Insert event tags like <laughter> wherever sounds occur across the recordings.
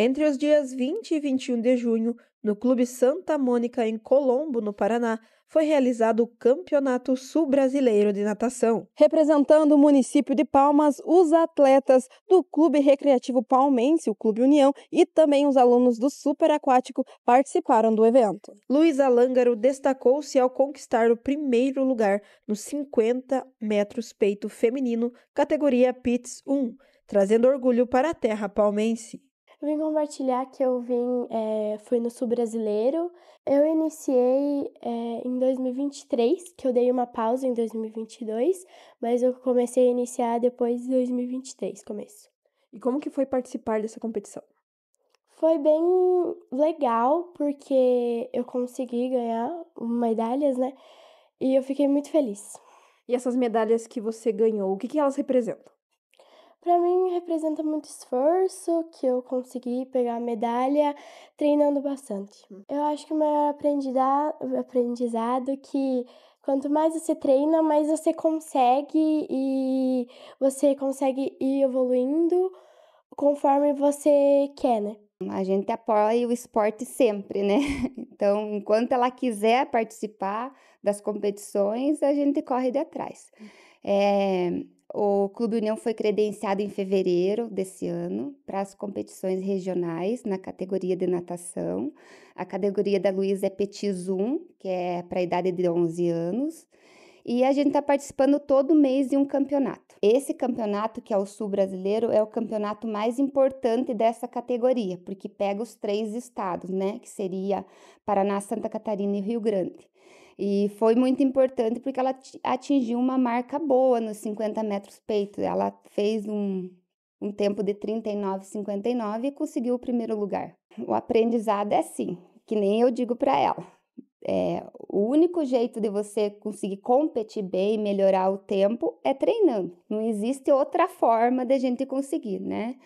Entre os dias 20 e 21 de junho, no Clube Santa Mônica, em Colombo, no Paraná, foi realizado o Campeonato Sul Brasileiro de Natação. Representando o município de Palmas, os atletas do Clube Recreativo Palmense, o Clube União, e também os alunos do Super Aquático participaram do evento. Luiz Alângaro destacou-se ao conquistar o primeiro lugar no 50 metros peito feminino, categoria PITS 1, trazendo orgulho para a terra palmense. Eu vim compartilhar que eu vim, é, fui no Sul Brasileiro. Eu iniciei é, em 2023, que eu dei uma pausa em 2022, mas eu comecei a iniciar depois de 2023, começo. E como que foi participar dessa competição? Foi bem legal, porque eu consegui ganhar medalhas, né? E eu fiquei muito feliz. E essas medalhas que você ganhou, o que, que elas representam? para mim representa muito esforço, que eu consegui pegar a medalha treinando bastante. Eu acho que o maior aprendizado é que quanto mais você treina, mais você consegue e você consegue ir evoluindo conforme você quer, né? A gente apoia o esporte sempre, né? <laughs> Então, enquanto ela quiser participar das competições, a gente corre de atrás. É, o Clube União foi credenciado em fevereiro desse ano para as competições regionais na categoria de natação. A categoria da Luísa é Petizum, 1, que é para a idade de 11 anos. E a gente está participando todo mês de um campeonato. Esse campeonato, que é o Sul Brasileiro, é o campeonato mais importante dessa categoria, porque pega os três estados, né? Que seria Paraná, Santa Catarina e Rio Grande. E foi muito importante porque ela atingiu uma marca boa nos 50 metros peito. Ela fez um, um tempo de 39,59 e conseguiu o primeiro lugar. O aprendizado é assim, que nem eu digo para ela. É, o único jeito de você conseguir competir bem e melhorar o tempo é treinando. Não existe outra forma a gente conseguir, né?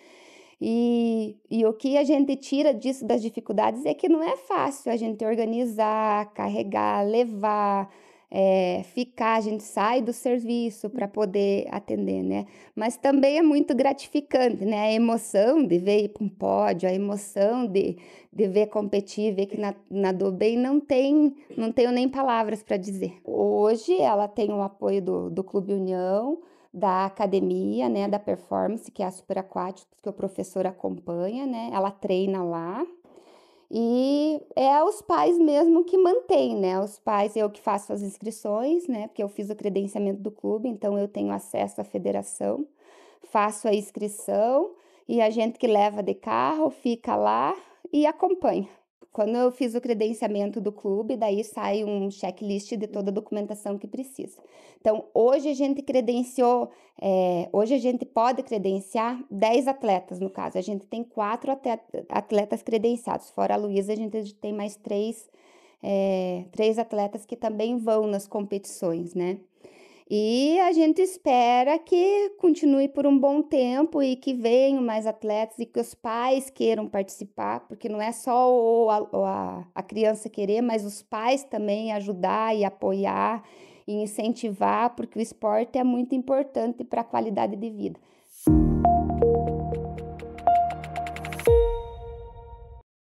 E, e o que a gente tira disso das dificuldades é que não é fácil a gente organizar, carregar, levar, é, ficar, a gente sai do serviço para poder atender, né? Mas também é muito gratificante, né? A emoção de ver ir para um pódio, a emoção de, de ver competir, ver que nadou na bem não tem, não tenho nem palavras para dizer. Hoje ela tem o apoio do, do Clube União, da academia, né, da performance, que é a Aquáticos, que o professor acompanha, né, ela treina lá. E é os pais mesmo que mantêm, né? Os pais, eu que faço as inscrições, né? Porque eu fiz o credenciamento do clube, então eu tenho acesso à federação, faço a inscrição e a gente que leva de carro fica lá e acompanha. Quando eu fiz o credenciamento do clube, daí sai um checklist de toda a documentação que precisa. Então, hoje a gente credenciou, é, hoje a gente pode credenciar 10 atletas, no caso. A gente tem quatro atletas credenciados. Fora a Luísa, a gente tem mais três, é, três atletas que também vão nas competições, né? E a gente espera que continue por um bom tempo e que venham mais atletas e que os pais queiram participar, porque não é só o, a, a criança querer, mas os pais também ajudar e apoiar e incentivar, porque o esporte é muito importante para a qualidade de vida.